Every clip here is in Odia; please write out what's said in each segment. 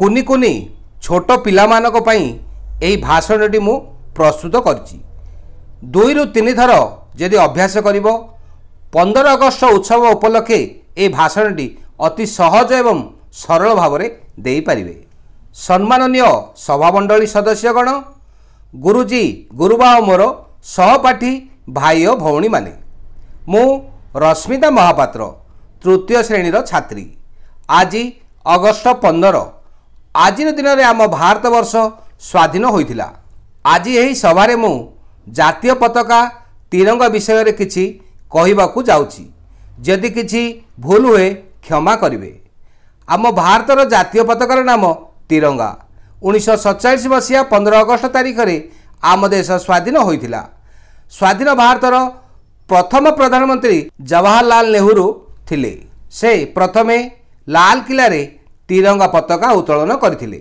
କୁନି କୁନି ଛୋଟ ପିଲାମାନଙ୍କ ପାଇଁ ଏହି ଭାଷଣଟି ମୁଁ ପ୍ରସ୍ତୁତ କରିଛି ଦୁଇରୁ ତିନି ଥର ଯଦି ଅଭ୍ୟାସ କରିବ ପନ୍ଦର ଅଗଷ୍ଟ ଉତ୍ସବ ଉପଲକ୍ଷେ ଏହି ଭାଷଣଟି ଅତି ସହଜ ଏବଂ ସରଳ ଭାବରେ ଦେଇପାରିବେ ସମ୍ମାନନୀୟ ସଭାମଣ୍ଡଳୀ ସଦସ୍ୟଗଣ ଗୁରୁଜୀ ଗୁରୁବା ଓ ମୋର ସହପାଠୀ ଭାଇ ଓ ଭଉଣୀମାନେ ମୁଁ ରଶ୍ମିତା ମହାପାତ୍ର ତୃତୀୟ ଶ୍ରେଣୀର ଛାତ୍ରୀ ଆଜି ଅଗଷ୍ଟ ପନ୍ଦର ଦୁଇ ଆଜିର ଦିନରେ ଆମ ଭାରତ ବର୍ଷ ସ୍ୱାଧୀନ ହୋଇଥିଲା ଆଜି ଏହି ସଭାରେ ମୁଁ ଜାତୀୟ ପତାକା ତିରଙ୍ଗ ବିଷୟରେ କିଛି କହିବାକୁ ଯାଉଛି ଯଦି କିଛି ଭୁଲ ହୁଏ କ୍ଷମା କରିବେ ଆମ ଭାରତର ଜାତୀୟ ପତାକାର ନାମ ତିରଙ୍ଗା ଉଣେଇଶହ ସତଚାଳିଶ ମସିହା ପନ୍ଦର ଅଗଷ୍ଟ ତାରିଖରେ ଆମ ଦେଶ ସ୍ୱାଧୀନ ହୋଇଥିଲା ସ୍ୱାଧୀନ ଭାରତର ପ୍ରଥମ ପ୍ରଧାନମନ୍ତ୍ରୀ ଜବାହରଲାଲ ନେହେରୁ ଥିଲେ ସେ ପ୍ରଥମେ ଲାଲ ତିରଙ୍ଗ ପତାକା ଉତ୍ତୋଳନ କରିଥିଲେ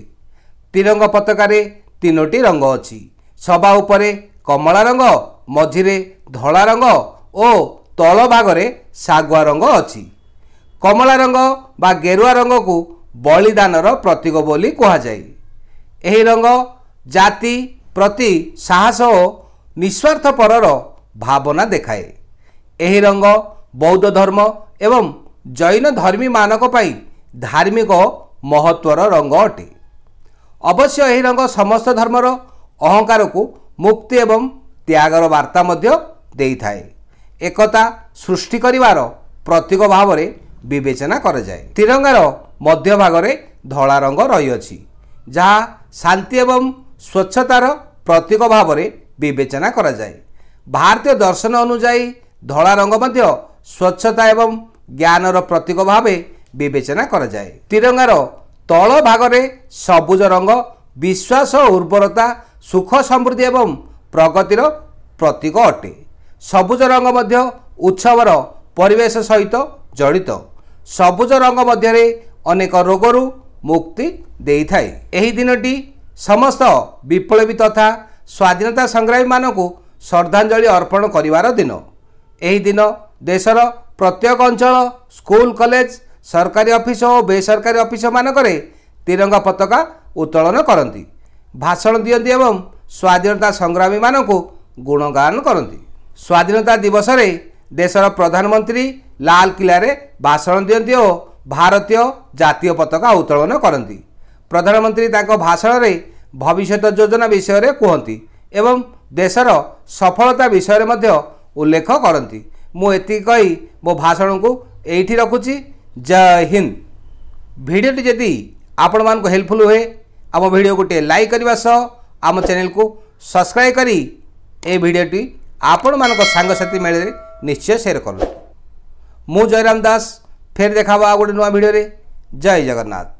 ତିରଙ୍ଗ ପତାକାରେ ତିନୋଟି ରଙ୍ଗ ଅଛି ସଭା ଉପରେ କମଳା ରଙ୍ଗ ମଝିରେ ଧଳା ରଙ୍ଗ ଓ ତଳ ଭାଗରେ ଶାଗୁଆ ରଙ୍ଗ ଅଛି କମଳା ରଙ୍ଗ ବା ଗେରୁଆ ରଙ୍ଗକୁ ବଳିଦାନର ପ୍ରତୀକ ବୋଲି କୁହାଯାଏ ଏହି ରଙ୍ଗ ଜାତି ପ୍ରତି ସାହସ ଓ ନିଃସ୍ୱାର୍ଥପରର ଭାବନା ଦେଖାଏ ଏହି ରଙ୍ଗ ବୌଦ୍ଧ ଧର୍ମ ଏବଂ ଜୈନ ଧର୍ମୀମାନଙ୍କ ପାଇଁ ଧାର୍ମିକ ମହତ୍ତ୍ୱର ରଙ୍ଗ ଅଟେ ଅବଶ୍ୟ ଏହି ରଙ୍ଗ ସମସ୍ତ ଧର୍ମର ଅହଙ୍କାରକୁ ମୁକ୍ତି ଏବଂ ତ୍ୟାଗର ବାର୍ତ୍ତା ମଧ୍ୟ ଦେଇଥାଏ ଏକତା ସୃଷ୍ଟି କରିବାର ପ୍ରତୀକ ଭାବରେ ବିବେଚନା କରାଯାଏ ତ୍ରିରଙ୍ଗାର ମଧ୍ୟଭାଗରେ ଧଳା ରଙ୍ଗ ରହିଅଛି ଯାହା ଶାନ୍ତି ଏବଂ ସ୍ୱଚ୍ଛତାର ପ୍ରତୀକ ଭାବରେ ବିବେଚନା କରାଯାଏ ଭାରତୀୟ ଦର୍ଶନ ଅନୁଯାୟୀ ଧଳା ରଙ୍ଗ ମଧ୍ୟ ସ୍ୱଚ୍ଛତା ଏବଂ ଜ୍ଞାନର ପ୍ରତୀକ ଭାବେ ବିବେଚନା କରାଯାଏ ତ୍ରିରଙ୍ଗାର ତଳ ଭାଗରେ ସବୁଜ ରଙ୍ଗ ବିଶ୍ୱାସ ଉର୍ବରତା ସୁଖ ସମୃଦ୍ଧି ଏବଂ ପ୍ରଗତିର ପ୍ରତୀକ ଅଟେ ସବୁଜ ରଙ୍ଗ ମଧ୍ୟ ଉତ୍ସବର ପରିବେଶ ସହିତ ଜଡ଼ିତ ସବୁଜ ରଙ୍ଗ ମଧ୍ୟରେ ଅନେକ ରୋଗରୁ ମୁକ୍ତି ଦେଇଥାଏ ଏହି ଦିନଟି ସମସ୍ତ ବିପ୍ଳବୀ ତଥା ସ୍ୱାଧୀନତା ସଂଗ୍ରାମୀମାନଙ୍କୁ ଶ୍ରଦ୍ଧାଞ୍ଜଳି ଅର୍ପଣ କରିବାର ଦିନ ଏହି ଦିନ ଦେଶର ପ୍ରତ୍ୟେକ ଅଞ୍ଚଳ ସ୍କୁଲ କଲେଜ ସରକାରୀ ଅଫିସ ଓ ବେସରକାରୀ ଅଫିସମାନଙ୍କରେ ତିରଙ୍ଗା ପତାକା ଉତ୍ତୋଳନ କରନ୍ତି ଭାଷଣ ଦିଅନ୍ତି ଏବଂ ସ୍ୱାଧୀନତା ସଂଗ୍ରାମୀମାନଙ୍କୁ ଗୁଣଗାନ କରନ୍ତି ସ୍ୱାଧୀନତା ଦିବସରେ ଦେଶର ପ୍ରଧାନମନ୍ତ୍ରୀ ଲାଲକିଲ୍ଲାରେ ଭାଷଣ ଦିଅନ୍ତି ଓ ଭାରତୀୟ ଜାତୀୟ ପତାକା ଉତ୍ତୋଳନ କରନ୍ତି ପ୍ରଧାନମନ୍ତ୍ରୀ ତାଙ୍କ ଭାଷଣରେ ଭବିଷ୍ୟତ ଯୋଜନା ବିଷୟରେ କୁହନ୍ତି ଏବଂ ଦେଶର ସଫଳତା ବିଷୟରେ ମଧ୍ୟ ଉଲ୍ଲେଖ କରନ୍ତି ମୁଁ ଏତିକି କହି ମୋ ଭାଷଣକୁ ଏଇଠି ରଖୁଛି जय हिंद ଭିଡ଼ିଓଟି ଯଦି ଆପଣମାନଙ୍କୁ ହେଲ୍ପଫୁଲ୍ ହୁଏ ଆମ ଭିଡ଼ିଓ ଗୋଟିଏ ଲାଇକ୍ କରିବା ସହ ଆମ ଚ୍ୟାନେଲକୁ ସବସ୍କ୍ରାଇବ୍ କରି ଏ ଭିଡ଼ିଓଟି ଆପଣମାନଙ୍କ ସାଙ୍ଗସାଥି ମେଳରେ ନିଶ୍ଚୟ ସେୟାର କରନ୍ତୁ ମୁଁ ଜୟରାମ ଦାସ ଫେର ଦେଖା ହେବ ଆଉ ଗୋଟେ ନୂଆ ଭିଡ଼ିଓରେ ଜୟ ଜଗନ୍ନାଥ